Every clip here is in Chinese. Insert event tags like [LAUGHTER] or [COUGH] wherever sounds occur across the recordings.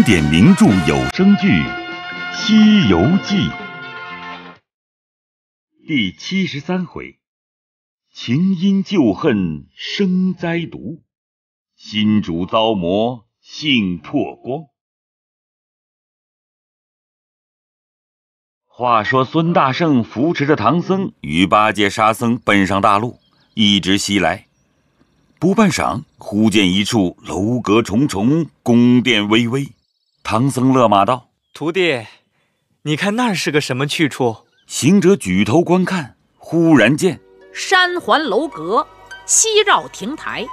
经典名著有声剧《西游记》第七十三回：情因旧恨生灾毒，心主遭魔性破光。话说孙大圣扶持着唐僧与八戒、沙僧奔上大路，一直西来。不半晌，忽见一处楼阁重重，宫殿巍巍。唐僧勒马道：“徒弟，你看那是个什么去处？”行者举头观看，忽然见山环楼阁，西绕亭台，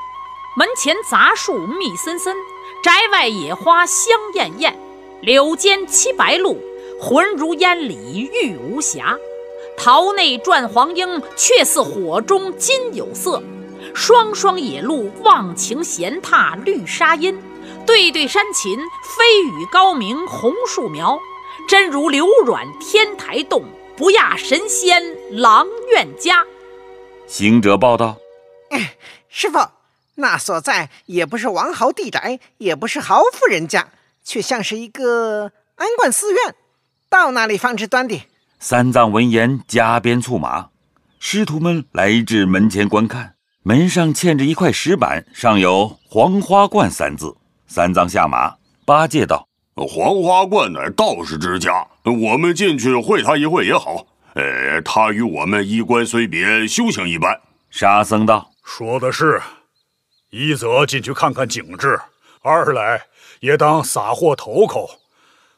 门前杂树密森森，宅外野花香艳艳。柳间栖白鹭，浑如烟里玉无瑕；桃内转黄莺，却似火中金有色。双双野鹿，忘情闲踏绿沙阴。对对，山禽飞羽高鸣，红树苗，真如流软天台洞，不亚神仙郎苑家。行者报道：“师傅，那所在也不是王侯地宅，也不是豪富人家，却像是一个安观寺院。到那里方知端的。”三藏闻言，加鞭促马，师徒们来至门前观看，门上嵌着一块石板，上有“黄花观”三字。三藏下马，八戒道：“黄花观乃道士之家，我们进去会他一会也好。呃，他与我们衣冠虽别，修行一般。”沙僧道：“说的是，一则进去看看景致，二来也当撒货头口，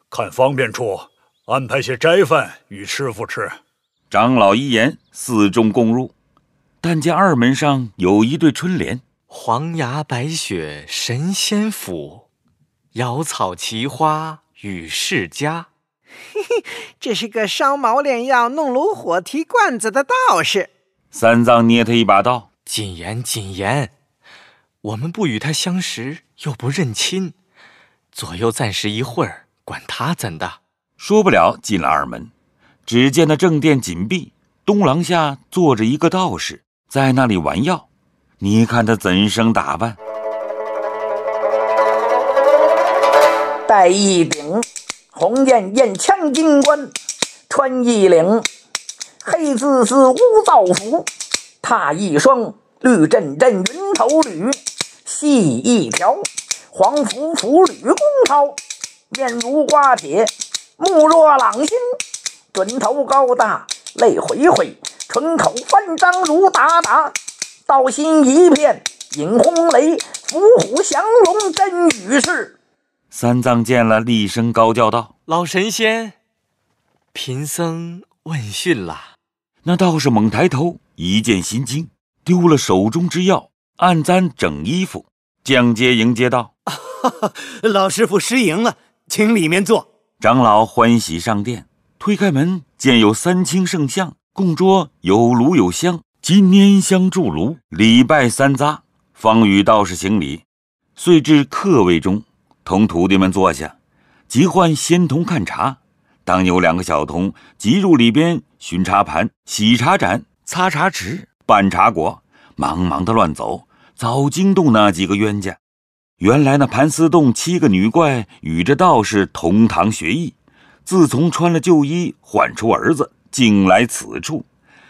看方便处安排些斋饭与师傅吃。”长老一言，寺中共入，但见二门上有一对春联。黄牙白雪神仙府，瑶草奇花与世家。嘿嘿，这是个烧毛炼药、弄炉火、提罐子的道士。三藏捏他一把刀，谨言谨言，我们不与他相识，又不认亲，左右暂时一会儿，管他怎的。说不了，进了二门，只见那正殿紧闭，东廊下坐着一个道士，在那里玩药。你看他怎生打扮？戴一顶红艳艳枪金冠，穿一领黑丝丝乌皂服，踏一双绿阵阵云头履，系一条黄浮浮履弓绦。面如瓜铁，目若朗星，准头高大，泪回回，唇口翻张如达达。道心一片引轰雷，伏虎降龙真与是。三藏见了，厉声高叫道：“老神仙，贫僧问讯了。”那道士猛抬头，一见心惊，丢了手中之药，暗簪整衣服，将阶迎接道：“ [LAUGHS] 老师傅失迎了，请里面坐。”长老欢喜上殿，推开门见有三清圣像，供桌有炉有香。即拈香祝炉，礼拜三匝，方与道士行礼，遂至客位中，同徒弟们坐下，即唤仙童看茶。当有两个小童急入里边寻茶盘、洗茶盏、擦茶池、拌茶果，忙忙的乱走，早惊动那几个冤家。原来那盘丝洞七个女怪与这道士同堂学艺，自从穿了旧衣，唤出儿子，竟来此处。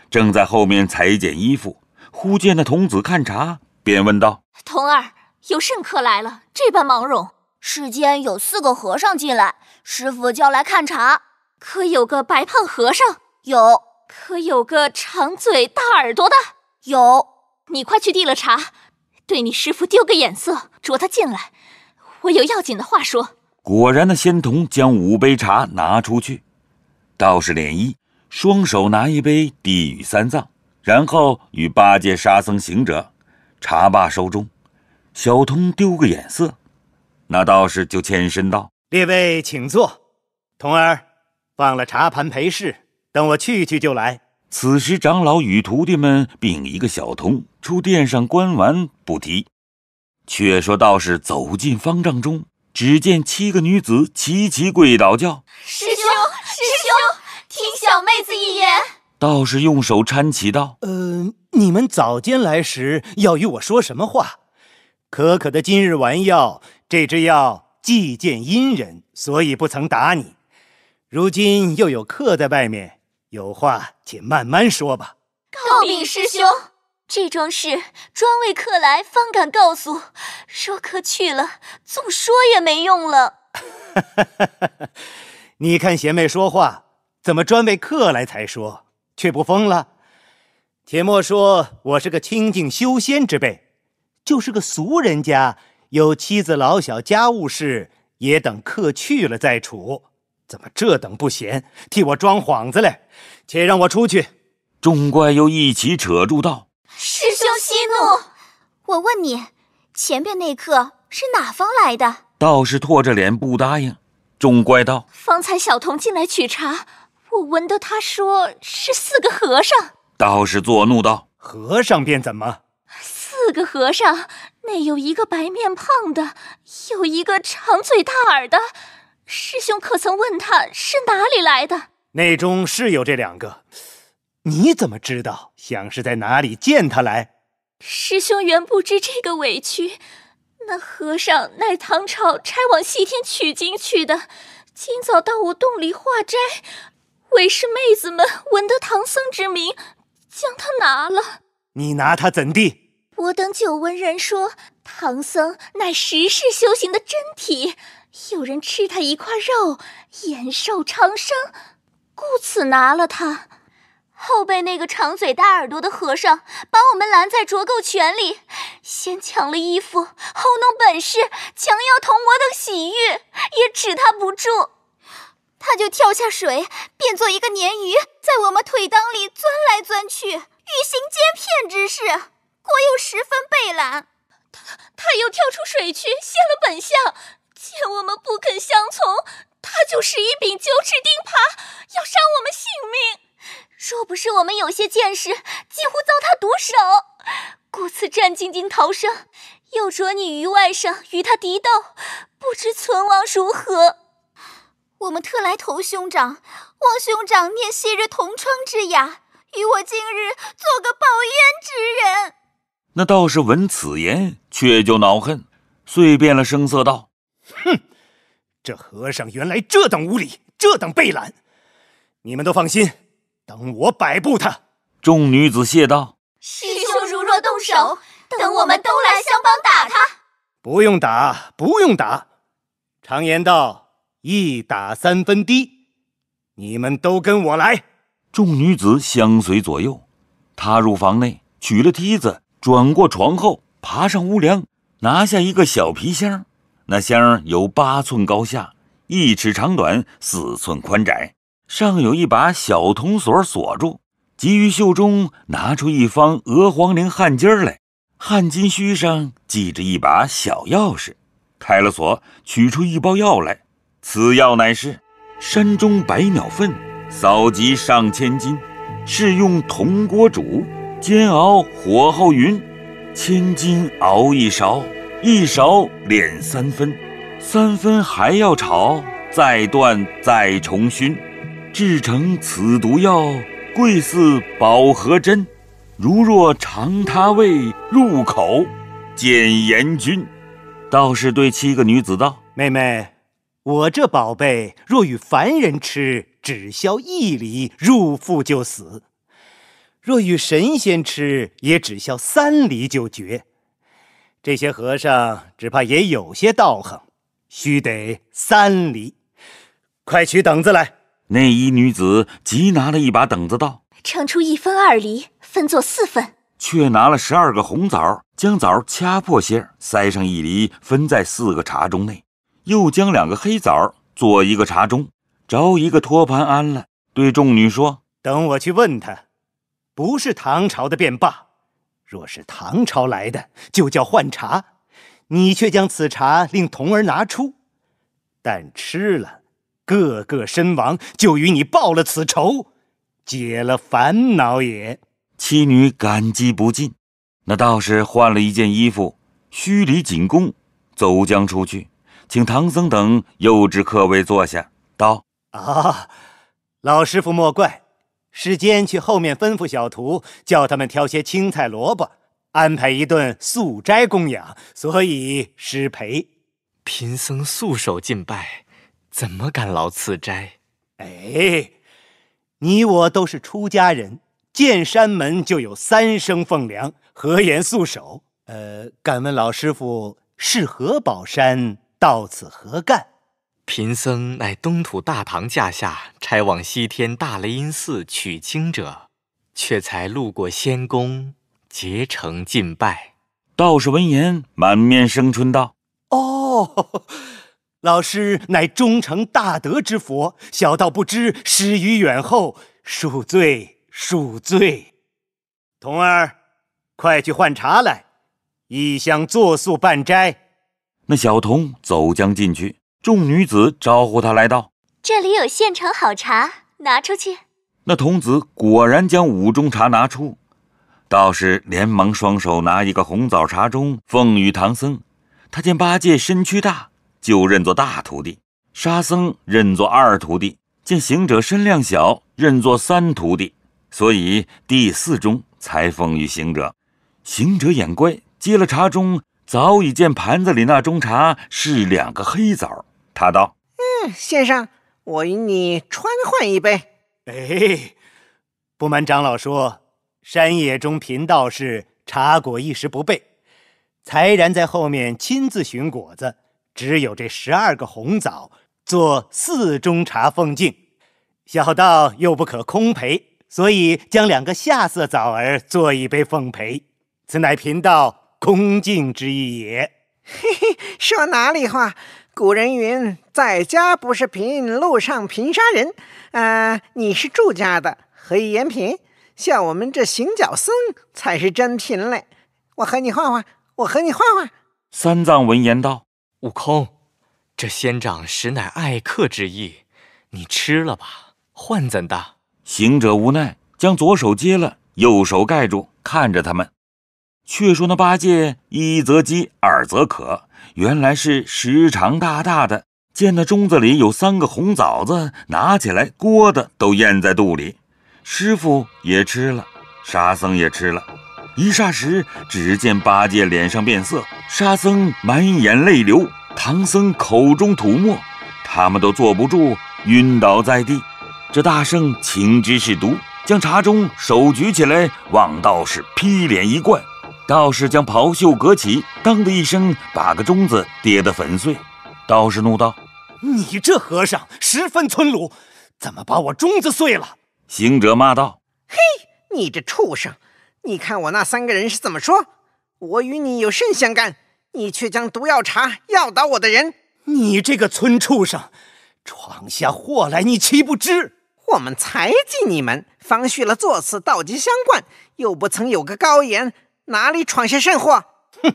正在后面裁剪衣服，忽见那童子看茶，便问道：“童儿，有甚客来了？这般忙容。世间有四个和尚进来，师傅叫来看茶。可有个白胖和尚？有。可有个长嘴大耳朵的？有。你快去递了茶，对你师傅丢个眼色，着他进来。我有要紧的话说。”果然，那仙童将五杯茶拿出去，道士敛一。双手拿一杯，递与三藏，然后与八戒、沙僧、行者，茶罢收中。小童丢个眼色，那道士就欠身道：“列位请坐。”童儿，放了茶盘陪侍，等我去去就来。此时长老与徒弟们，并一个小童出殿上观玩，不提。却说道士走进方丈中，只见七个女子齐齐跪倒，叫：“师兄，师兄！”听小妹子一言，道士用手搀起道：“呃，你们早间来时要与我说什么话？可可的今日丸药，这支药既见阴人，所以不曾打你。如今又有客在外面，有话且慢慢说吧。”告禀师兄，这桩事专为客来方敢告诉。若客去了，纵说也没用了。哈哈哈哈哈！你看贤妹说话。怎么专为客来才说，却不封了？且莫说我是个清净修仙之辈，就是个俗人家，有妻子老小家务事，也等客去了再处。怎么这等不贤，替我装幌子嘞？且让我出去。众怪又一起扯住道：“师兄息怒，我问你，前边那客是哪方来的？”道士拖着脸不答应。众怪道：“方才小童进来取茶。”我闻得他说是四个和尚，道士作怒道：“和尚便怎么？四个和尚，内有一个白面胖的，有一个长嘴大耳的。师兄可曾问他是哪里来的？内中是有这两个，你怎么知道？想是在哪里见他来？师兄原不知这个委屈。那和尚乃唐朝差往西天取经去的，今早到我洞里化斋。”为师妹子们闻得唐僧之名，将他拿了。你拿他怎地？我等久闻人说，唐僧乃十世修行的真体，有人吃他一块肉，延寿长生，故此拿了他。后被那个长嘴大耳朵的和尚把我们拦在卓垢泉里，先抢了衣服，后弄本事，强要同我等洗浴，也止他不住。他就跳下水，变作一个鲶鱼，在我们腿裆里钻来钻去，欲行奸骗之事，果又十分惫懒。他他又跳出水去，现了本相，见我们不肯相从，他就使一柄九齿钉耙，要伤我们性命。若不是我们有些见识，几乎遭他毒手。故此战兢兢逃生，又着你于外甥与他敌斗，不知存亡如何。我们特来投兄长，望兄长念昔日同窗之雅，与我今日做个报冤之人。那道士闻此言，却就恼恨，遂变了声色道：“哼，这和尚原来这等无礼，这等背懒。你们都放心，等我摆布他。”众女子谢道：“师兄如若动手，等我们都来相帮打他。不用打，不用打。常言道。”一打三分低，你们都跟我来。众女子相随左右，踏入房内，取了梯子，转过床后，爬上屋梁，拿下一个小皮箱。那箱有八寸高下，一尺长短，四寸宽窄，上有一把小铜锁锁住。急于袖中拿出一方鹅黄绫汗巾来，汗巾须上系着一把小钥匙，开了锁，取出一包药来。此药乃是山中百鸟粪，扫集上千斤，是用铜锅煮，煎熬火候匀，千斤熬一勺，一勺敛三分，三分还要炒，再断再重熏，制成此毒药，贵似宝和珍。如若尝他味入口，见阎君，道士对七个女子道：“妹妹。”我这宝贝，若与凡人吃，只消一厘入腹就死；若与神仙吃，也只消三厘就绝。这些和尚只怕也有些道行，须得三厘。快取等子来！内衣女子急拿了一把等子，道：“盛出一分二厘，分作四份。”却拿了十二个红枣，将枣掐破些，塞上一厘，分在四个茶盅内。又将两个黑枣做一个茶盅，着一个托盘安了，对众女说：“等我去问他，不是唐朝的便罢；若是唐朝来的，就叫换茶。你却将此茶令童儿拿出，但吃了，个个身亡，就与你报了此仇，解了烦恼也。”妻女感激不尽。那道士换了一件衣服，须离寝宫，走将出去。请唐僧等又至客位坐下，道：“啊，老师傅莫怪，师间去后面吩咐小徒，叫他们挑些青菜萝卜，安排一顿素斋供养，所以失陪。贫僧素手进拜，怎么敢劳此斋？哎，你我都是出家人，见山门就有三生奉粮，何言素手？呃，敢问老师傅是何宝山？”到此何干？贫僧乃东土大唐驾下差往西天大雷音寺取经者，却才路过仙宫，结成敬拜。道士闻言，满面生春道：“哦，老师乃忠诚大德之佛，小道不知施于远后，恕罪，恕罪。”童儿，快去换茶来，一乡坐宿半斋。那小童走将进去，众女子招呼他来道：“这里有现成好茶，拿出去。”那童子果然将五中茶拿出，道士连忙双手拿一个红枣茶盅奉与唐僧。他见八戒身躯大，就认作大徒弟；沙僧认作二徒弟。见行者身量小，认作三徒弟，所以第四盅才奉与行者。行者眼乖，接了茶盅，早已见盘子里那盅茶是两个黑枣，他道：“嗯，先生，我与你穿换一杯。”哎，不瞒长老说，山野中贫道士茶果一时不备，才然在后面亲自寻果子，只有这十二个红枣做四盅茶奉敬，小道又不可空陪，所以将两个下色枣儿做一杯奉陪，此乃贫道。”恭敬之意也。嘿嘿，说哪里话？古人云：“在家不是贫，路上贫杀人。”啊，你是住家的，何以言贫？像我们这行脚僧，才是真贫嘞！我和你换换，我和你换换。三藏闻言道：“悟空，这仙长实乃爱客之意，你吃了吧。换怎的？”行者无奈，将左手接了，右手盖住，看着他们。却说那八戒一则饥二则渴，原来是食肠大大的，见那盅子里有三个红枣子，拿起来锅的都咽在肚里。师傅也吃了，沙僧也吃了，一霎时只见八戒脸上变色，沙僧满眼泪流，唐僧口中吐沫，他们都坐不住，晕倒在地。这大圣情之是毒，将茶盅手举起来，望道士劈脸一灌。道士将袍袖搁起，当的一声，把个钟子跌得粉碎。道士怒道：“你这和尚十分粗鲁，怎么把我钟子碎了？”行者骂道：“嘿，你这畜生！你看我那三个人是怎么说？我与你有甚相干？你却将毒药茶药倒我的人！你这个村畜生，闯下祸来，你岂不知？我们才进你们方续了座次，道吉相观，又不曾有个高言。”哪里闯下甚祸？哼！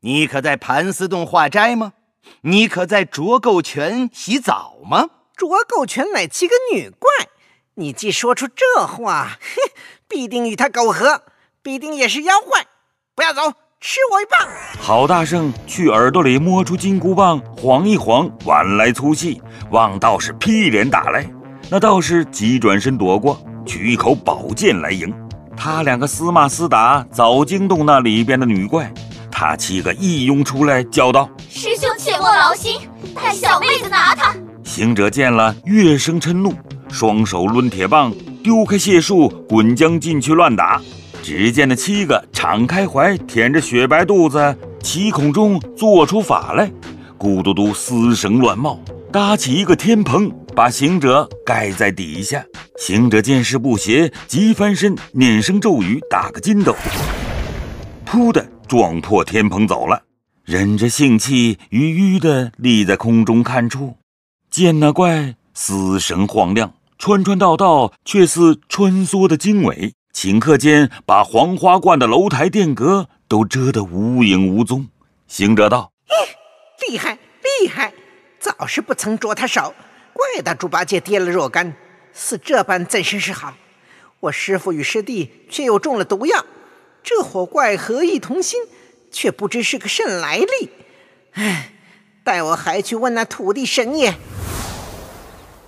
你可在盘丝洞化斋吗？你可在浊垢泉洗澡吗？浊垢泉乃七个女怪，你既说出这话，嘿，必定与他苟合，必定也是妖怪！不要走，吃我一棒！郝大圣去耳朵里摸出金箍棒，晃一晃，碗来粗细，望道士劈脸打来。那道士急转身躲过，取一口宝剑来迎。他两个厮骂厮打，早惊动那里边的女怪。他七个一拥出来，叫道：“师兄，切莫劳心，待小妹子拿他。”行者见了，越生嗔怒，双手抡铁棒，丢开解数，滚将进去乱打。只见那七个敞开怀，舔着雪白肚子，七孔中做出法来，咕嘟嘟丝绳乱冒，搭起一个天棚。把行者盖在底下，行者见势不协，急翻身，念声咒语，打个筋斗，扑的撞破天棚走了。忍着性气，吁吁的立在空中看处，见那怪死神晃亮，穿穿道道，却似穿梭的经纬，顷刻间把黄花观的楼台殿阁都遮得无影无踪。行者道：“厉害，厉害！早是不曾捉他手。”怪的猪八戒跌了若干，似这般怎生是好？我师父与师弟却又中了毒药，这火怪何意同心？却不知是个甚来历。唉，待我还去问那土地神爷。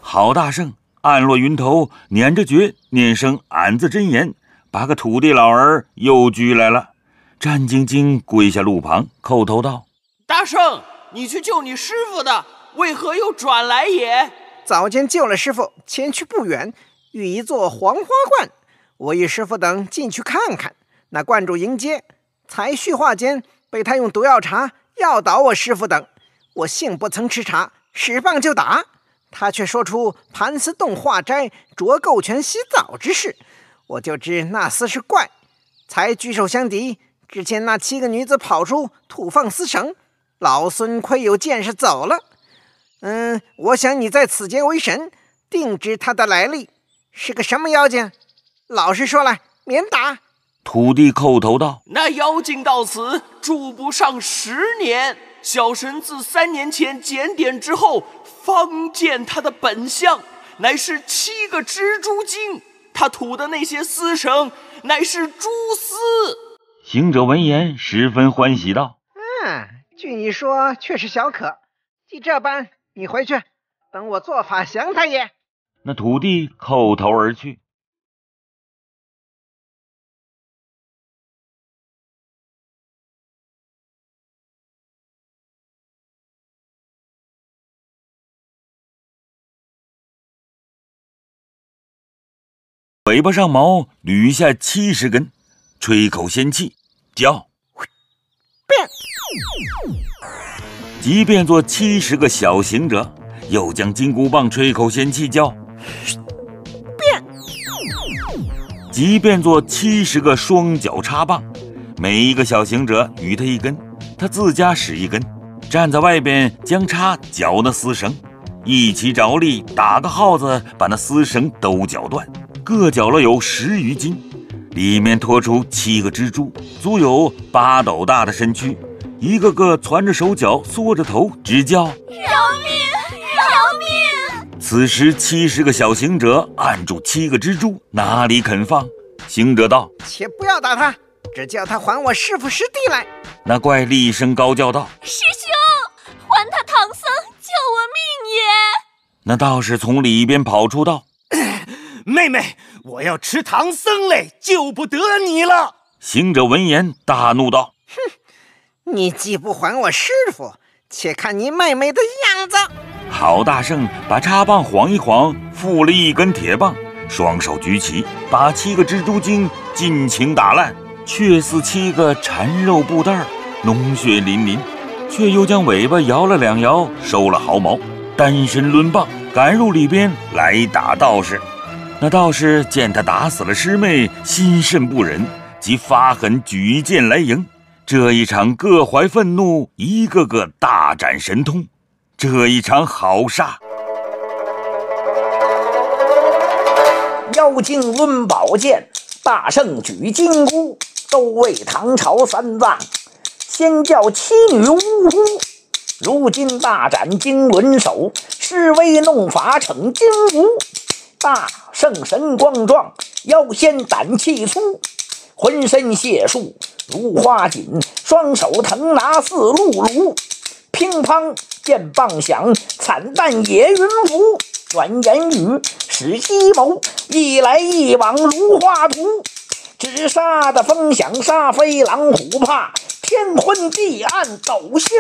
郝大圣，暗落云头，捻着诀，念声俺字真言，把个土地老儿又拘来了，战兢兢跪下路旁，叩头道：“大圣，你去救你师父的。”为何又转来也？早间救了师傅，前去不远，遇一座黄花观，我与师傅等进去看看。那观主迎接，才叙话间，被他用毒药茶药倒我师傅等。我幸不曾吃茶，使棒就打他，却说出盘丝洞化斋、着钩全洗澡之事，我就知那厮是怪，才举手相敌。只见那七个女子跑出，吐放丝绳，老孙亏有见识，走了。嗯，我想你在此间为神，定知他的来历，是个什么妖精？老实说来，免打。土地叩头道：“那妖精到此住不上十年，小神自三年前检点之后，方见他的本相，乃是七个蜘蛛精。他吐的那些丝绳，乃是蛛丝。”行者闻言十分欢喜道：“嗯，据你说却是小可。既这般。”你回去，等我做法降他也。那土地叩头而去。尾巴上毛捋下七十根，吹口仙气，叫变。即便做七十个小行者，又将金箍棒吹口仙气，叫变。即便做七十个双脚插棒，每一个小行者与他一根，他自家使一根，站在外边将插脚那丝绳，一起着力打个耗子，把那丝绳都绞断，各绞了有十余斤，里面拖出七个蜘蛛，足有八斗大的身躯。一个个攒着手脚，缩着头，直叫饶命，饶命！此时七十个小行者按住七个蜘蛛，哪里肯放？行者道：“且不要打他，只叫他还我师父师弟来。”那怪厉声高叫道：“师兄，还他唐僧，救我命也！”那道士从里边跑出道：“ [LAUGHS] 妹妹，我要吃唐僧嘞，救不得你了。”行者闻言大怒道：“哼！”你既不还我师傅，且看你妹妹的样子。郝大圣把叉棒晃一晃，附了一根铁棒，双手举起，把七个蜘蛛精尽情打烂，却似七个缠肉布袋儿，脓血淋淋，却又将尾巴摇了两摇，收了毫毛，单身抡棒赶入里边来打道士。那道士见他打死了师妹，心甚不忍，即发狠举剑来迎。这一场各怀愤怒，一个个大展神通。这一场好杀！妖精抡宝剑，大圣举金箍，都为唐朝三藏。先叫妻女呜呼，如今大展金轮手，施威弄法逞金箍。大圣神光壮，妖仙胆气粗。浑身解数如花锦，双手腾拿似鹿卢。乒乓剑棒响，惨淡野云浮。转言语使鸡谋，一来一往如画图。只杀得风响，杀飞狼虎怕。天昏地暗斗星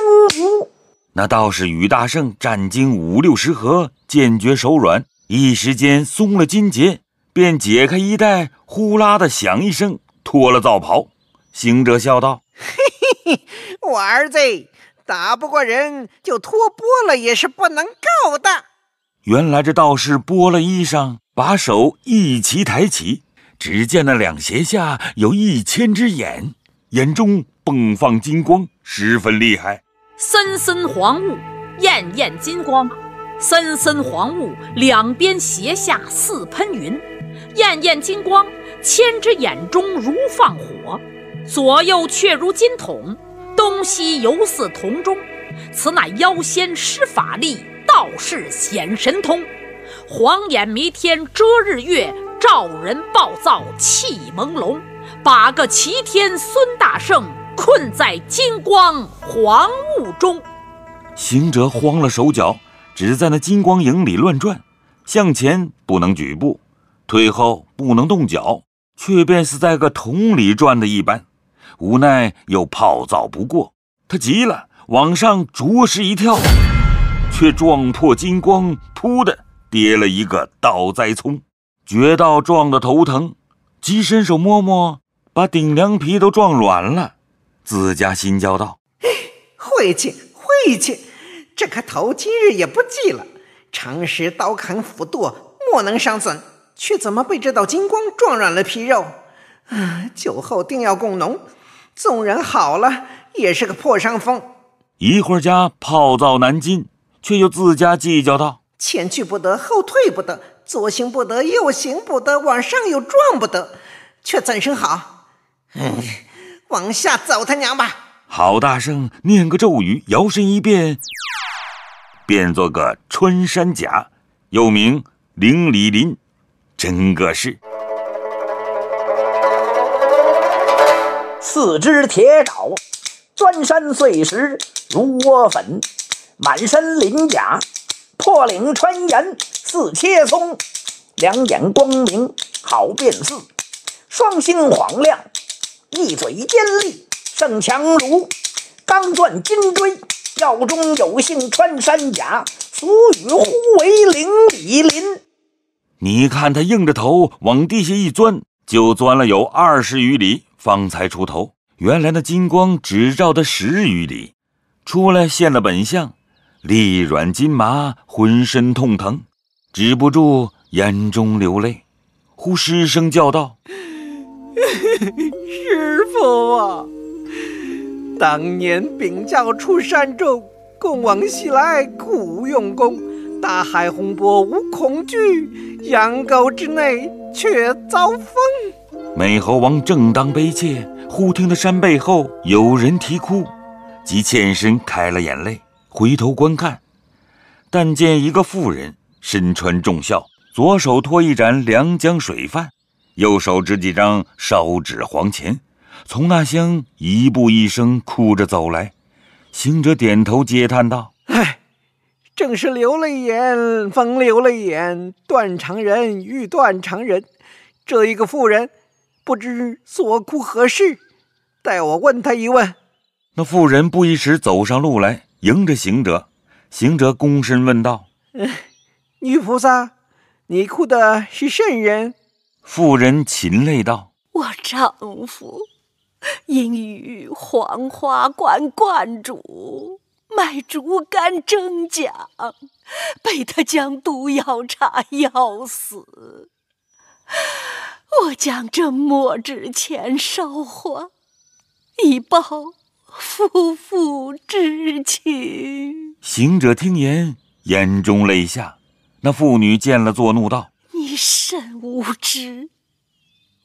无。那道士与大圣战经五六十合，渐觉手软，一时间松了金结，便解开衣带，呼啦的响一声。脱了皂袍，行者笑道：“嘿嘿嘿，我儿子打不过人就脱剥了，也是不能够的。”原来这道士剥了衣裳，把手一齐抬起，只见那两胁下有一千只眼，眼中迸放金光，十分厉害。森森黄雾，艳艳金光，森森黄雾，两边斜下似喷云，艳艳金光。千只眼中如放火，左右却如金桶，东西犹似铜钟，此乃妖仙施法力，道士显神通。黄眼迷天遮日月，照人暴躁气朦胧，把个齐天孙大圣困在金光黄雾中。行者慌了手脚，只在那金光影里乱转，向前不能举步，退后不能动脚。却便是在个桶里转的一般，无奈又泡澡不过，他急了，往上着实一跳，却撞破金光，扑的跌了一个倒栽葱。觉道撞得头疼，即伸手摸摸，把顶梁皮都撞软了。自家心焦道：“晦气，晦气！这颗头今日也不计了，长使刀砍斧剁，莫能伤损。”却怎么被这道金光撞软了皮肉？啊，酒后定要供脓，纵然好了也是个破伤风。一会儿家泡澡难进，却又自家计较道：前去不得，后退不得，左行不得，右行不得，往上又撞不得，却怎生好？哎，往下走他娘吧！郝大圣念个咒语，摇身一变，变做个穿山甲，又名灵里林。真个是，四只铁爪钻山碎石如窝粉，满身鳞甲破岭穿岩似切松，两眼光明好辨色，双星晃亮，一嘴尖利胜强如，钢钻金锥，药中有幸穿山甲，俗语呼为岭里林。你看他硬着头往地下一钻，就钻了有二十余里，方才出头。原来那金光只照他十余里，出来现了本相，力软筋麻，浑身痛疼，止不住眼中流泪，忽失声叫道：“师傅啊！当年禀教出山中，共往西来苦用功。”大海洪波无恐惧，羊羔之内却遭风。美猴王正当悲切，忽听得山背后有人啼哭，即欠身开了眼泪，回头观看，但见一个妇人身穿重孝，左手托一盏凉江水饭，右手执几张烧纸黄钱，从那厢一步一声哭着走来。行者点头嗟叹道：“唉。”正是流了眼，方流了眼；断肠人欲断肠人。这一个妇人不知所哭何事，待我问他一问。那妇人不一时走上路来，迎着行者。行者躬身问道：“ [LAUGHS] 女菩萨，你哭的是甚人？”妇人噙泪道：“我丈夫，因与黄花观观主。”卖竹竿争奖，被他将毒药茶药死。我将这墨纸钱烧化，以报夫妇之情。行者听言，眼中泪下。那妇女见了，作怒道：“你甚无知！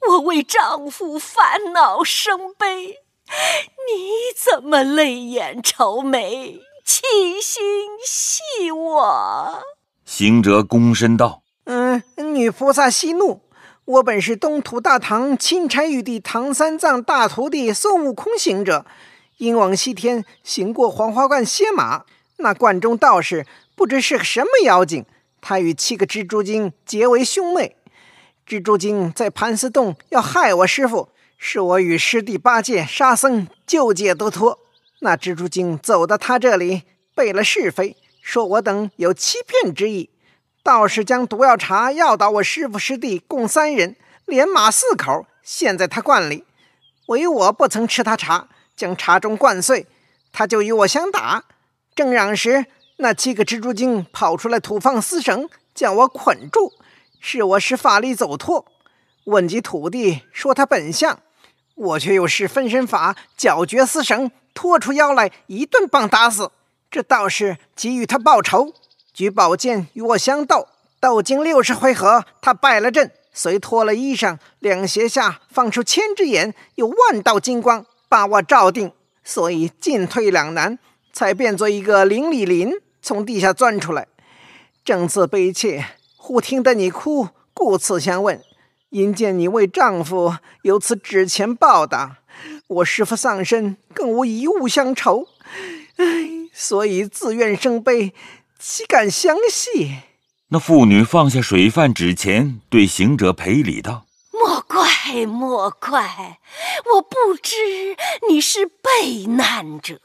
我为丈夫烦恼生悲。” [LAUGHS] 你怎么泪眼愁眉，七心系我？行者躬身道：“嗯，女菩萨息怒，我本是东土大唐钦差玉帝唐三藏大徒弟孙悟空行者，因往西天行过黄花观歇马，那观中道士不知是个什么妖精，他与七个蜘蛛精结为兄妹，蜘蛛精在盘丝洞要害我师傅。”是我与师弟八戒、沙僧九戒都托，那蜘蛛精走到他这里，背了是非，说我等有欺骗之意，道士将毒药茶药倒我师父、师弟共三人，连马四口陷在他罐里，唯我不曾吃他茶，将茶盅灌碎，他就与我相打，正嚷时，那七个蜘蛛精跑出来吐放丝绳，将我捆住，是我使法力走脱。问及土地，说他本相。我却又是分身法绞绝丝绳，拖出腰来，一顿棒打死。这道士给予他报仇，举宝剑与我相斗，斗经六十回合，他败了阵，随脱了衣裳，两胁下放出千只眼，有万道金光把我照定，所以进退两难，才变作一个灵里灵，从地下钻出来。正自悲切，忽听得你哭，故此相问。因见你为丈夫有此纸钱报答，我师父丧身，更无一物相酬，唉，所以自愿生悲，岂敢相谢？那妇女放下水饭纸钱，对行者赔礼道：“莫怪莫怪，我不知你是被难者，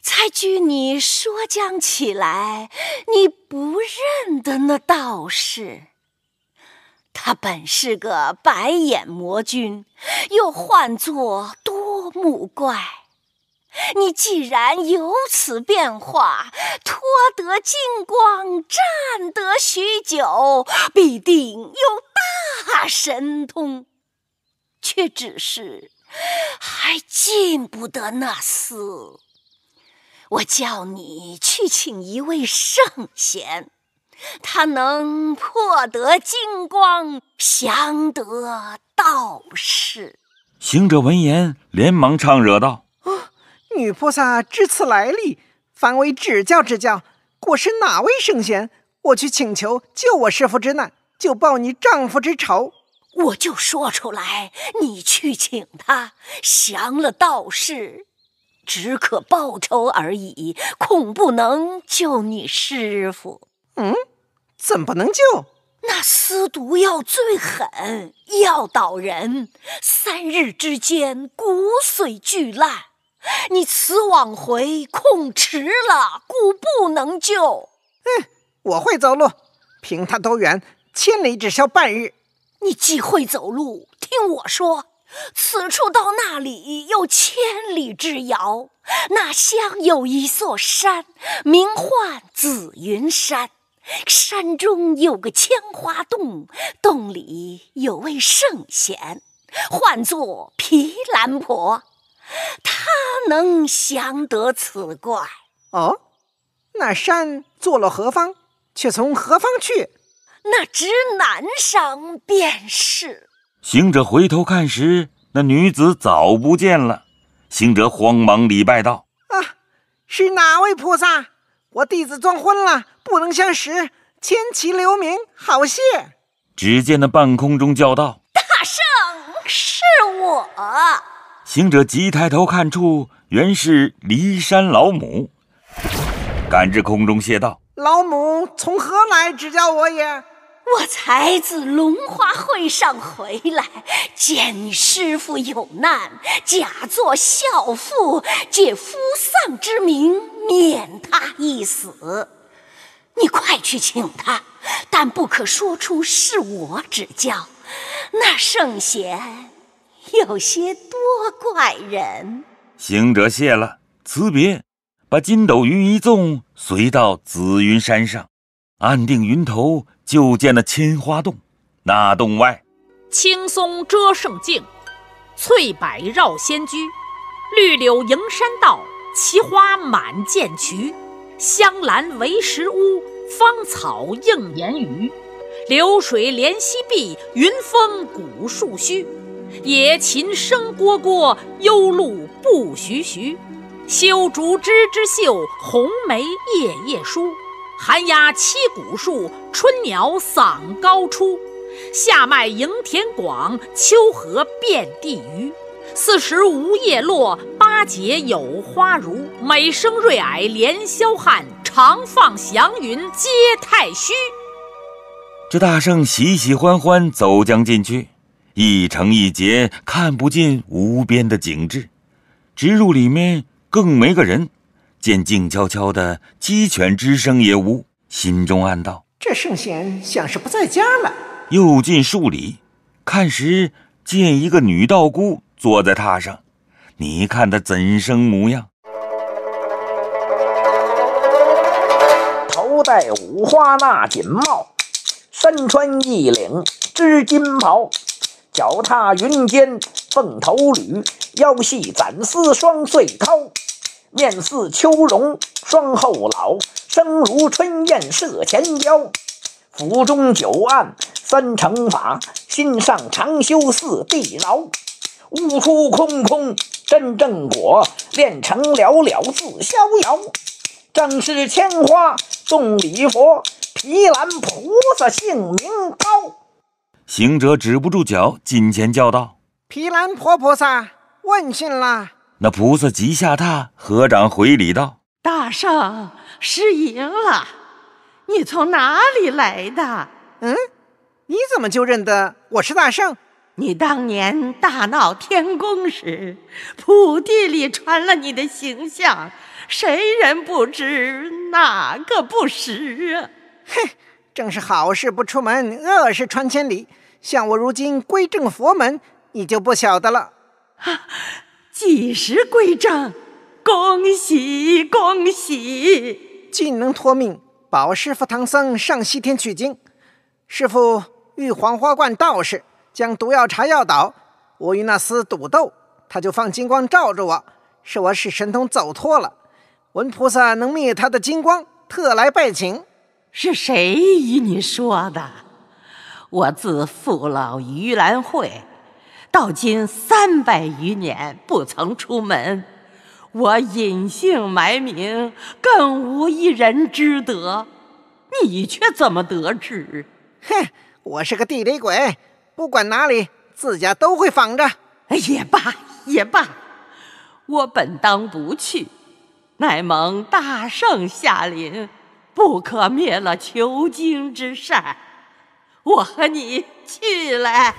才据你说将起来，你不认得那道士。”他本是个白眼魔君，又唤作多目怪。你既然有此变化，脱得金光，站得许久，必定有大神通，却只是还进不得那厮。我叫你去请一位圣贤。他能破得金光，降得道士。行者闻言，连忙唱惹道：“女菩萨知此来历，凡为指教指教。果是哪位圣贤？我去请求救我师父之难，就报你丈夫之仇。我就说出来，你去请他降了道士，只可报仇而已，恐不能救你师父。”嗯，怎不能救？那丝毒药最狠，药倒人三日之间骨髓俱烂。你此往回恐迟了，故不能救。嗯，我会走路，凭他多远，千里只消半日。你既会走路，听我说，此处到那里有千里之遥，那乡有一座山，名唤紫云山。山中有个千花洞，洞里有位圣贤，唤作皮兰婆，她能降得此怪。哦，那山坐落何方？却从何方去？那直南上便是。行者回头看时，那女子早不见了。行者慌忙礼拜道：“啊，是哪位菩萨？我弟子撞昏了。”不能相识，千骑留名，好谢。只见那半空中叫道：“大圣，是我。”行者急抬头看处，原是骊山老母。赶至空中谢道：“老母从何来？指教我也。”我才自龙华会上回来，见你师父有难，假作孝妇，借夫丧之名，免他一死。你快去请他，但不可说出是我指教，那圣贤有些多怪人。行者谢了，辞别，把筋斗云一纵，随到紫云山上，安定云头，就见了千花洞。那洞外，青松遮圣境，翠柏绕仙居，绿柳迎山道，奇花满涧渠。香兰为石屋，芳草映檐鱼，流水连溪碧，云峰古树虚。野禽声聒聒，幽鹿不徐徐。修竹枝枝秀，红梅叶叶疏。寒鸦栖古树，春鸟嗓高出。夏麦盈田广，秋禾遍地榆。四时无叶落，八节有花如。每生瑞霭连霄汉，常放祥云接太虚。这大圣喜喜欢欢走将进去，一城一界看不尽无边的景致，直入里面更没个人，见静悄悄的，鸡犬之声也无，心中暗道：这圣贤像是不在家了。又进数里，看时见一个女道姑。坐在榻上，你看他怎生模样？头戴五花那锦帽，身穿一领织金袍，脚踏云间凤头履，腰系攒丝双穗绦。面似秋容霜后老，生如春燕射前腰。府中酒暗三乘法，心上常修四谛饶。悟出空空真正果，炼成了了自逍遥。正是千花送礼佛，毗蓝菩萨姓名高。行者止不住脚，金前叫道：“毗蓝婆菩萨，问讯了。”那菩萨即下榻，合掌回礼道：“大圣，失迎了。你从哪里来的？嗯，你怎么就认得我是大圣？”你当年大闹天宫时，普地里传了你的形象，谁人不知，哪个不识？啊？哼，正是好事不出门，恶事传千里。像我如今归正佛门，你就不晓得了。啊，几时归正？恭喜恭喜！竟能托命保师傅唐僧上西天取经，师傅玉皇花冠道士。将毒药茶药倒，我与那厮赌斗，他就放金光罩着我，是我使神通走脱了。闻菩萨能灭他的金光，特来拜请。是谁与你说的？我自父老于兰会，到今三百余年不曾出门，我隐姓埋名，更无一人知得。你却怎么得知？哼，我是个地雷鬼。不管哪里，自家都会防着。也罢也罢，我本当不去，奈蒙大圣下临，不可灭了求经之善。我和你去来。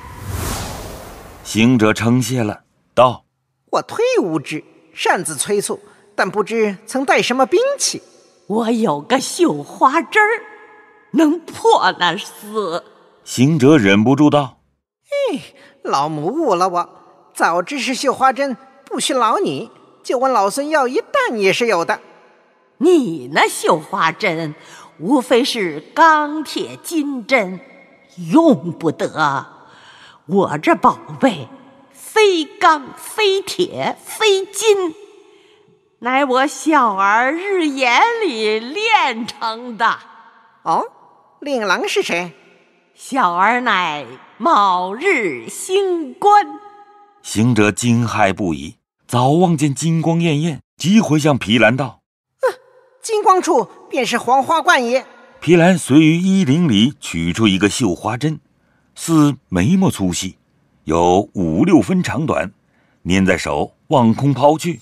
行者称谢了，道：“我忒无知，擅自催促，但不知曾带什么兵器。我有个绣花针儿，能破那厮。”行者忍不住道。嘿，老母误了我，早知是绣花针，不许老你，就问老孙要一担也是有的。你那绣花针，无非是钢铁金针，用不得。我这宝贝，非钢非铁非金，乃我小儿日眼里炼成的。哦，令郎是谁？小儿乃。卯日星官，行者惊骇不已，早望见金光艳艳，急回向皮兰道：“嗯，金光处便是黄花冠也。”皮兰随于衣领里取出一个绣花针，似眉毛粗细，有五六分长短，粘在手，望空抛去，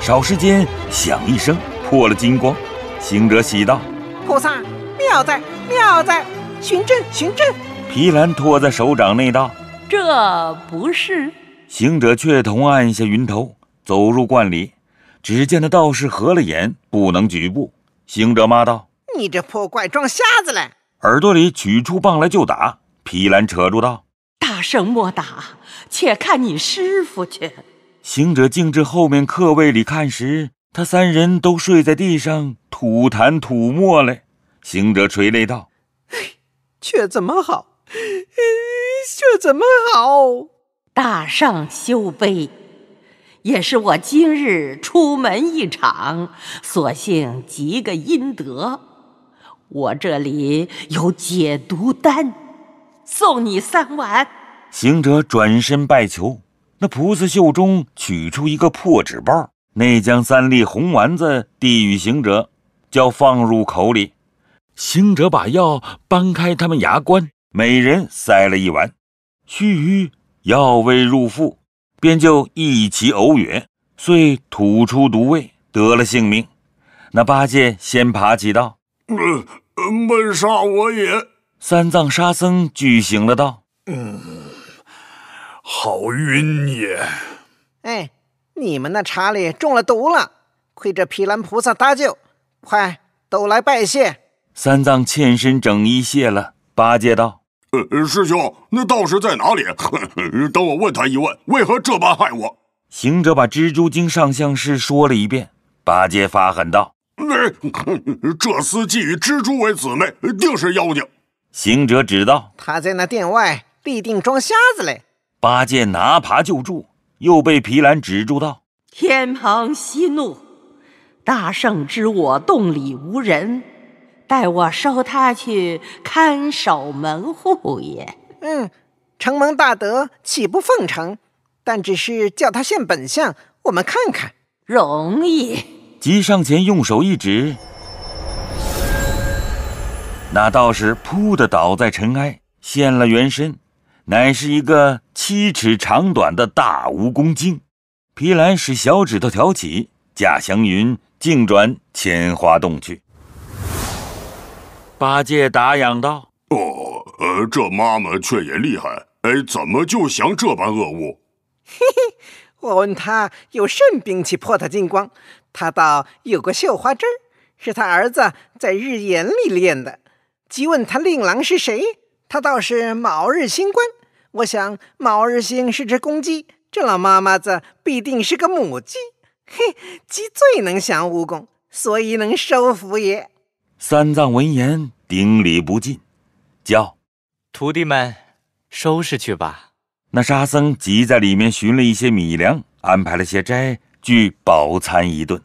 少时间响一声，破了金光。行者喜道：“菩萨妙哉妙哉！”寻针，寻针！皮兰托在手掌内道：“这不是。”行者却同按下云头，走入观里，只见那道士合了眼，不能举步。行者骂道：“你这破怪，装瞎子嘞！”耳朵里取出棒来就打。皮兰扯住道：“大圣莫打，且看你师傅去。”行者径至后面客位里看时，他三人都睡在地上，吐痰吐沫嘞。行者垂泪道：却怎么好？[LAUGHS] 却怎么好？大圣休悲，也是我今日出门一场，索性积个阴德。我这里有解毒丹，送你三碗。行者转身拜求，那菩萨袖中取出一个破纸包，内将三粒红丸子递与行者，叫放入口里。行者把药搬开，他们牙关，每人塞了一丸。须臾，药味入腹，便就一齐呕哕，遂吐出毒味，得了性命。那八戒先爬起道：“嗯，闷杀我也！”三藏、沙僧俱醒了道：“嗯，好晕也！”哎，你们那茶里中了毒了，亏这毗蓝菩萨搭救，快都来拜谢。三藏欠身整衣谢了。八戒道：“呃，师兄，那道士在哪里？[LAUGHS] 等我问他一问，为何这般害我？”行者把蜘蛛精上相事说了一遍。八戒发狠道：“这厮既与蜘蛛为姊妹，定是妖精。”行者指道：“他在那殿外，必定装瞎子嘞。”八戒拿耙就住，又被皮兰止住道：“天蓬息怒，大圣知我洞里无人。”待我收他去看守门户也。嗯，承蒙大德，岂不奉承？但只是叫他现本相，我们看看容易。即上前用手一指，那道士扑的倒在尘埃，现了原身，乃是一个七尺长短的大蜈蚣精。皮兰使小指头挑起，驾祥云径转千花洞去。八戒打仰道：“哦，呃，这妈妈却也厉害。哎，怎么就降这般恶物？”嘿嘿，我问他有甚兵器破他金光，他道有个绣花针儿，是他儿子在日眼里练的。即问他令郎是谁，他倒是卯日星官。我想卯日星是只公鸡，这老妈妈子必定是个母鸡。嘿，鸡最能降蜈蚣，所以能收服也。三藏闻言，顶礼不尽，叫徒弟们收拾去吧。那沙僧急在里面寻了一些米粮，安排了些斋具，饱餐一顿。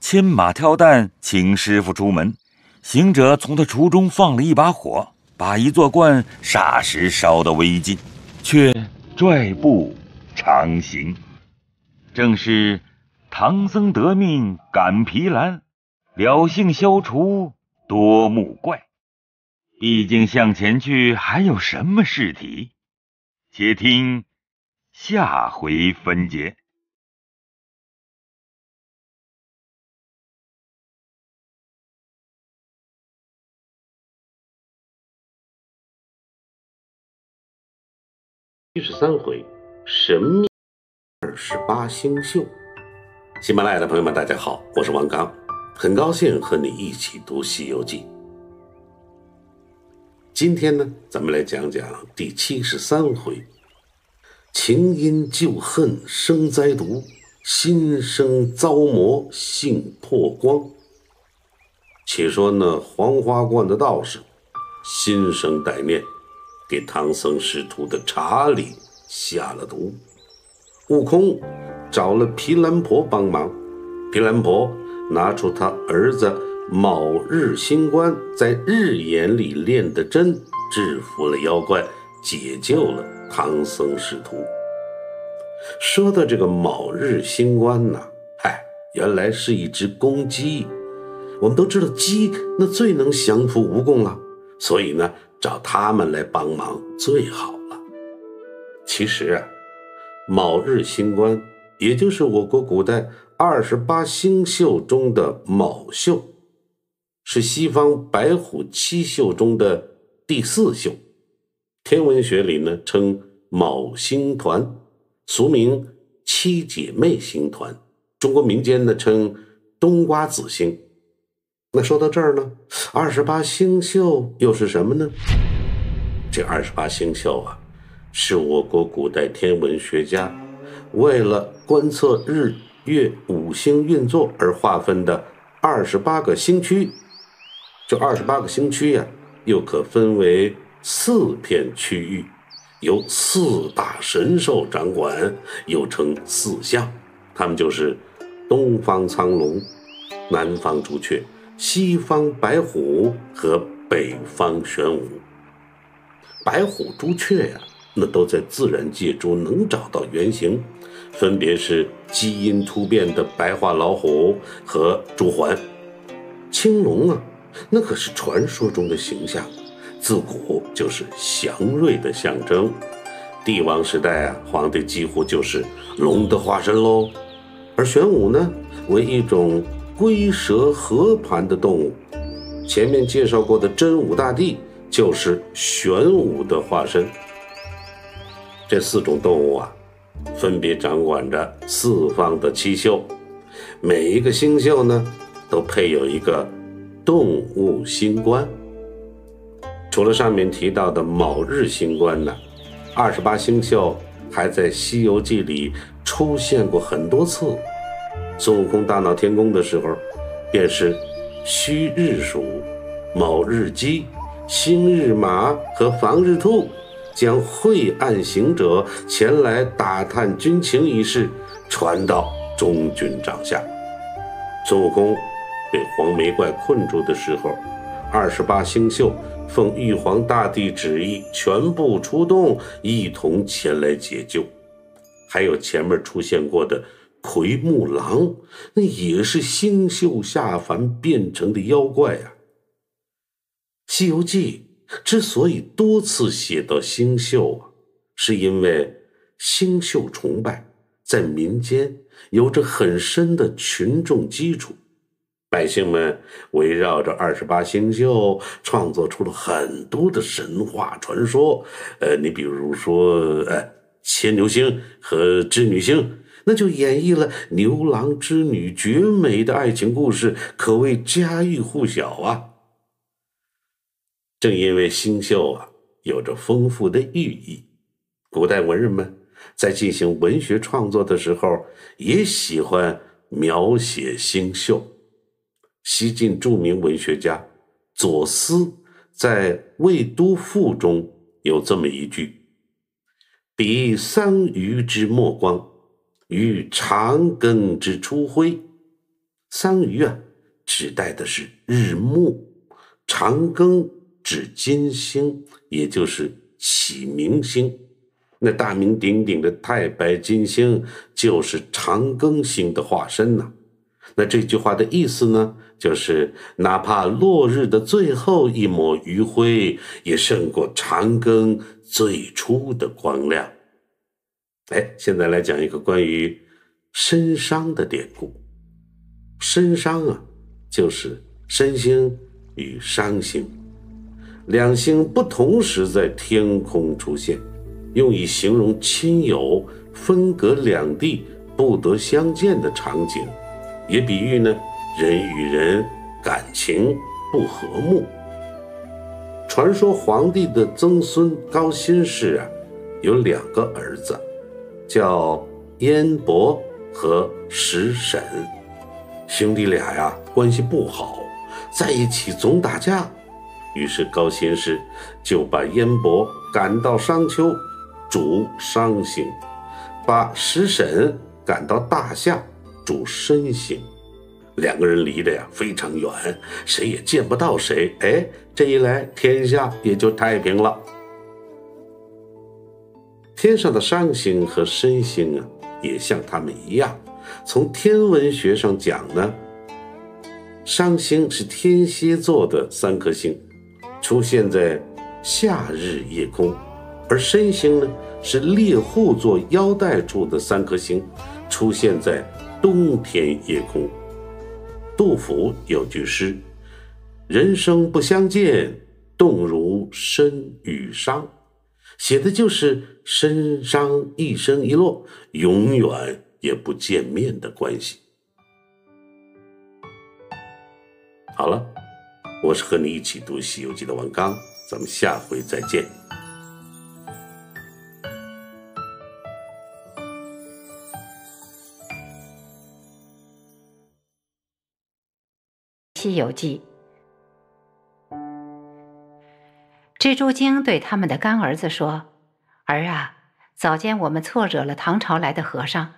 牵马挑担，请师傅出门。行者从他厨中放了一把火，把一座观霎时烧得微尽，却拽步长行。正是唐僧得命赶皮兰，了性消除。多目怪，毕竟向前去还有什么试题？且听下回分解。七十三回，神秘二十八星宿。喜马拉雅的朋友们，大家好，我是王刚。很高兴和你一起读《西游记》。今天呢，咱们来讲讲第七十三回：情因旧恨生灾毒，心生遭魔性破光。且说那黄花观的道士，心生歹念，给唐僧师徒的茶里下了毒。悟空找了毗蓝婆帮忙，毗蓝婆。拿出他儿子卯日星官在日眼里练的针，制服了妖怪，解救了唐僧师徒。说到这个卯日星官呢，嗨，原来是一只公鸡。我们都知道鸡那最能降服蜈蚣了，所以呢，找他们来帮忙最好了。其实啊，卯日星官也就是我国古代。二十八星宿中的卯宿，是西方白虎七宿中的第四宿。天文学里呢称卯星团，俗名七姐妹星团。中国民间呢称冬瓜子星。那说到这儿呢，二十八星宿又是什么呢？这二十八星宿啊，是我国古代天文学家为了观测日月五星运作而划分的二十八个星区，这二十八个星区呀，又可分为四片区域，由四大神兽掌管，又称四象。它们就是东方苍龙、南方朱雀、西方白虎和北方玄武。白虎、朱雀呀，那都在自然界中能找到原型。分别是基因突变的白化老虎和朱鹮，青龙啊，那可是传说中的形象，自古就是祥瑞的象征。帝王时代啊，皇帝几乎就是龙的化身喽。而玄武呢，为一种龟蛇合盘的动物。前面介绍过的真武大帝就是玄武的化身。这四种动物啊。分别掌管着四方的七宿，每一个星宿呢，都配有一个动物星官。除了上面提到的卯日星官呢，二十八星宿还在《西游记》里出现过很多次。孙悟空大闹天宫的时候，便是戌日鼠、卯日鸡、辛日马和房日兔。将晦暗行者前来打探军情一事传到中军帐下。孙悟空被黄眉怪困住的时候，二十八星宿奉玉皇大帝旨意全部出动，一同前来解救。还有前面出现过的奎木狼，那也是星宿下凡变成的妖怪呀，《西游记》。之所以多次写到星宿啊，是因为星宿崇拜在民间有着很深的群众基础，百姓们围绕着二十八星宿创作出了很多的神话传说。呃，你比如说，呃，牵牛星和织女星，那就演绎了牛郎织女绝美的爱情故事，可谓家喻户晓啊。正因为星宿啊有着丰富的寓意，古代文人们在进行文学创作的时候也喜欢描写星宿。西晋著名文学家左思在《魏都赋》中有这么一句：“彼桑榆之末光，于长庚之初晖。”桑榆啊，指代的是日暮，长庚。指金星，也就是启明星。那大名鼎鼎的太白金星，就是长庚星的化身呐。那这句话的意思呢，就是哪怕落日的最后一抹余晖，也胜过长庚最初的光亮。哎，现在来讲一个关于身商的典故。身商啊，就是身星与商星。两星不同时在天空出现，用以形容亲友分隔两地不得相见的场景，也比喻呢人与人感情不和睦。传说皇帝的曾孙高辛氏啊，有两个儿子，叫燕伯和石婶，兄弟俩呀关系不好，在一起总打架。于是高辛氏就把燕伯赶到商丘，主商星；把石沈赶到大夏，主申星。两个人离得呀非常远，谁也见不到谁。哎，这一来天下也就太平了。天上的商星和申星啊，也像他们一样。从天文学上讲呢，商星是天蝎座的三颗星。出现在夏日夜空，而申星呢是猎户座腰带处的三颗星，出现在冬天夜空。杜甫有句诗：“人生不相见，动如身与商。”写的就是参商一生一落，永远也不见面的关系。好了。我是和你一起读《西游记》的王刚，咱们下回再见。《西游记》，蜘蛛精对他们的干儿子说：“儿啊，早间我们错惹了唐朝来的和尚，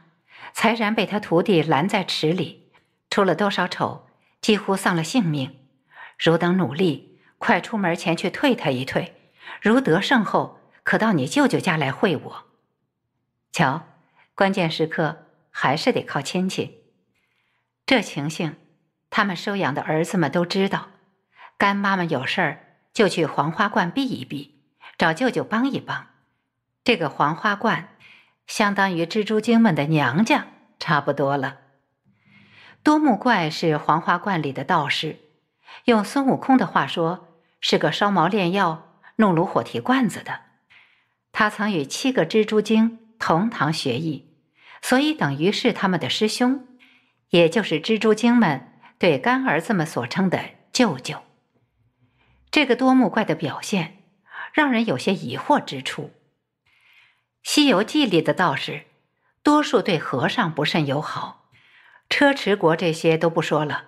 才然被他徒弟拦在池里，出了多少丑，几乎丧了性命。”汝等努力，快出门前去退他一退。如得胜后，可到你舅舅家来会我。瞧，关键时刻还是得靠亲戚。这情形，他们收养的儿子们都知道。干妈妈有事儿，就去黄花观避一避，找舅舅帮一帮。这个黄花观，相当于蜘蛛精们的娘家，差不多了。多木怪是黄花观里的道士。用孙悟空的话说，是个烧毛炼药、弄炉火提罐子的。他曾与七个蜘蛛精同堂学艺，所以等于是他们的师兄，也就是蜘蛛精们对干儿子们所称的舅舅。这个多目怪的表现，让人有些疑惑之处。《西游记》里的道士，多数对和尚不甚友好。车迟国这些都不说了。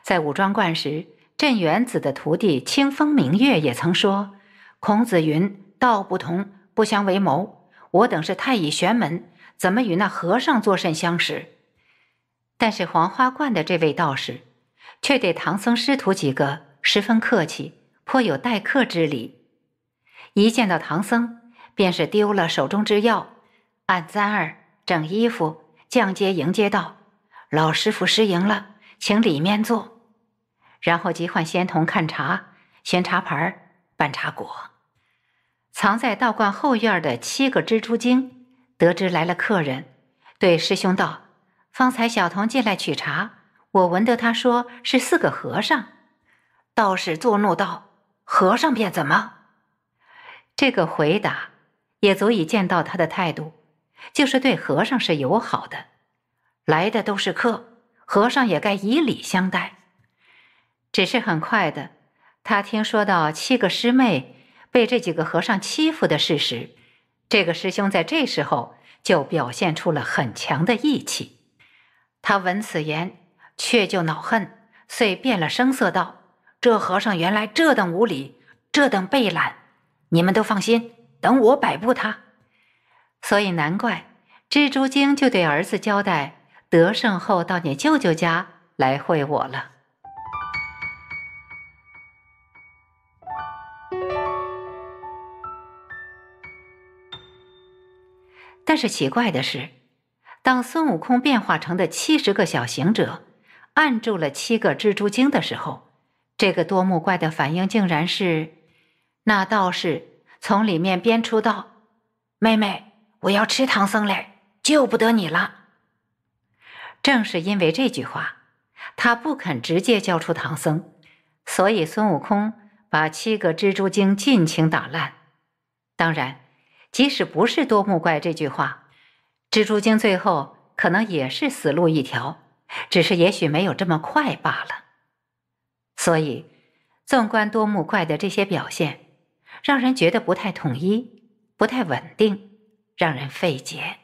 在武装观时，镇元子的徒弟清风明月也曾说：“孔子云，道不同，不相为谋。我等是太乙玄门，怎么与那和尚作甚相识？”但是黄花观的这位道士，却对唐僧师徒几个十分客气，颇有待客之礼。一见到唐僧，便是丢了手中之药，按簪儿、整衣服、降阶迎接道：“老师傅失迎了。”请里面坐，然后即唤仙童看茶，寻茶盘，办茶果。藏在道观后院的七个蜘蛛精，得知来了客人，对师兄道：“方才小童进来取茶，我闻得他说是四个和尚。”道士作怒道：“和尚便怎么？”这个回答也足以见到他的态度，就是对和尚是友好的，来的都是客。和尚也该以礼相待。只是很快的，他听说到七个师妹被这几个和尚欺负的事实，这个师兄在这时候就表现出了很强的义气。他闻此言，却就恼恨，遂变了声色道：“这和尚原来这等无礼，这等惫懒！你们都放心，等我摆布他。”所以难怪蜘蛛精就对儿子交代。得胜后到你舅舅家来会我了。但是奇怪的是，当孙悟空变化成的七十个小行者按住了七个蜘蛛精的时候，这个多目怪的反应竟然是：那道士从里面边出道，妹妹，我要吃唐僧嘞，救不得你了。正是因为这句话，他不肯直接交出唐僧，所以孙悟空把七个蜘蛛精尽情打烂。当然，即使不是多目怪这句话，蜘蛛精最后可能也是死路一条，只是也许没有这么快罢了。所以，纵观多目怪的这些表现，让人觉得不太统一，不太稳定，让人费解。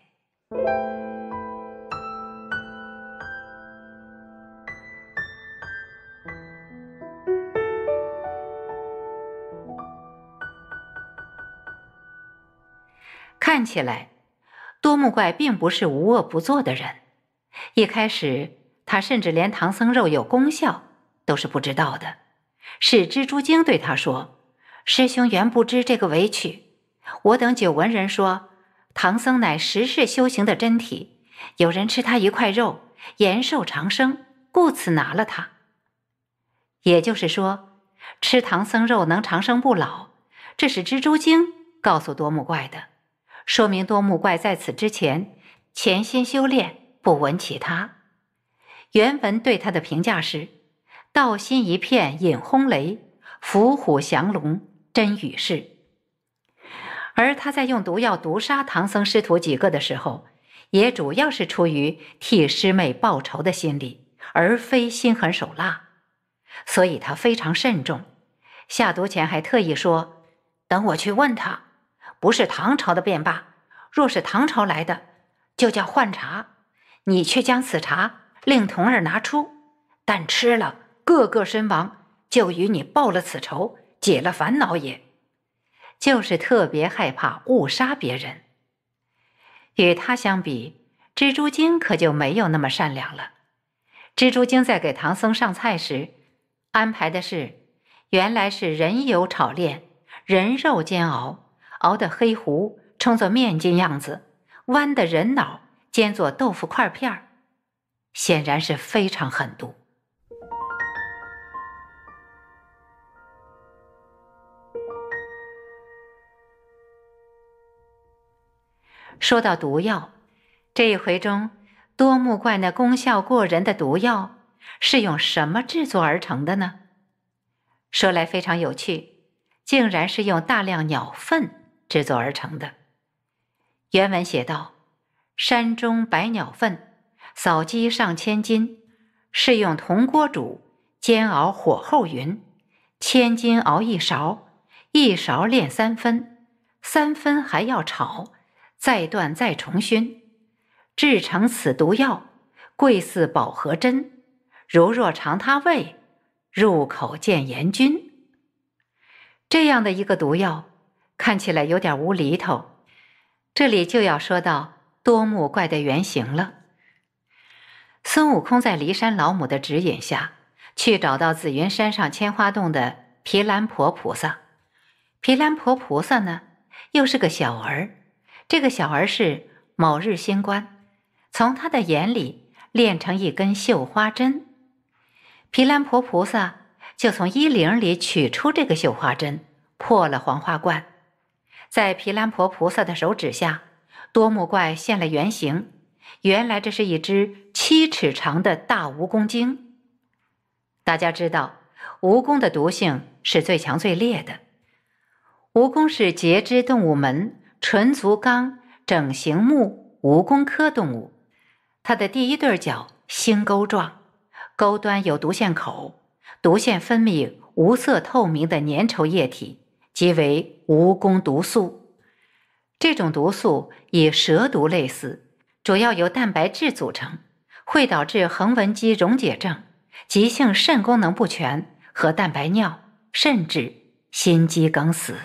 看起来，多目怪并不是无恶不作的人。一开始，他甚至连唐僧肉有功效都是不知道的。是蜘蛛精对他说：“师兄原不知这个委屈，我等久闻人说，唐僧乃十世修行的真体，有人吃他一块肉延寿长生，故此拿了他。”也就是说，吃唐僧肉能长生不老，这是蜘蛛精告诉多目怪的。说明多目怪在此之前潜心修炼，不闻其他。原文对他的评价是“道心一片引轰雷，伏虎降龙真与世。”而他在用毒药毒杀唐僧师徒几个的时候，也主要是出于替师妹报仇的心理，而非心狠手辣。所以他非常慎重，下毒前还特意说：“等我去问他。”不是唐朝的便罢，若是唐朝来的，就叫换茶。你却将此茶令童儿拿出，但吃了个个身亡，就与你报了此仇，解了烦恼也。就是特别害怕误杀别人。与他相比，蜘蛛精可就没有那么善良了。蜘蛛精在给唐僧上菜时，安排的是原来是人油炒炼，人肉煎熬。熬的黑糊称作面筋样子，弯的人脑煎作豆腐块片儿，显然是非常狠毒。说到毒药，这一回中多木怪那功效过人的毒药是用什么制作而成的呢？说来非常有趣，竟然是用大量鸟粪。制作而成的。原文写道：“山中百鸟粪，扫积上千斤。是用铜锅煮，煎熬火候匀。千斤熬一勺，一勺炼三分，三分还要炒，再断再重熏，制成此毒药，贵似保和针。如若尝它味，入口见阎君。”这样的一个毒药。看起来有点无厘头，这里就要说到多目怪的原型了。孙悟空在骊山老母的指引下，去找到紫云山上千花洞的毗蓝婆菩萨。毗蓝婆菩萨呢，又是个小儿。这个小儿是某日仙官，从他的眼里炼成一根绣花针。毗蓝婆菩萨就从衣领里取出这个绣花针，破了黄花罐。在毗蓝婆菩萨的手指下，多目怪现了原形。原来这是一只七尺长的大蜈蚣精。大家知道，蜈蚣的毒性是最强最烈的。蜈蚣是节肢动物门唇足纲整形目蜈蚣科动物，它的第一对角星钩状，钩端有毒腺口，毒腺分泌无色透明的粘稠液体。即为蜈蚣毒素，这种毒素与蛇毒类似，主要由蛋白质组成，会导致横纹肌溶解症、急性肾功能不全和蛋白尿，甚至心肌梗死。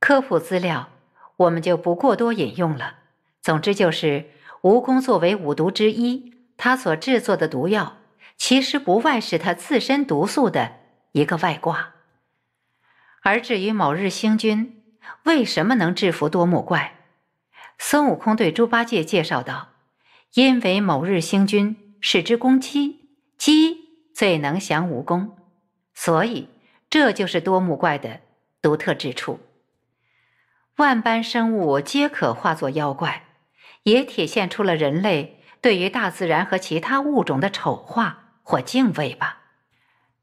科普资料我们就不过多引用了，总之就是蜈蚣作为五毒之一，它所制作的毒药其实不外是它自身毒素的一个外挂。而至于某日星君为什么能制服多目怪，孙悟空对猪八戒介绍道：“因为某日星君使之公鸡，鸡最能降蜈蚣，所以这就是多目怪的独特之处。万般生物皆可化作妖怪，也体现出了人类对于大自然和其他物种的丑化或敬畏吧。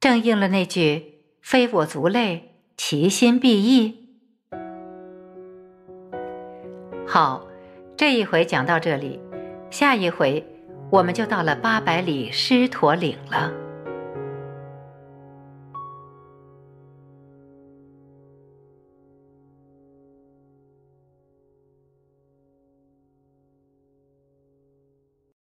正应了那句‘非我族类’。”其心必异。好，这一回讲到这里，下一回我们就到了八百里狮驼岭了。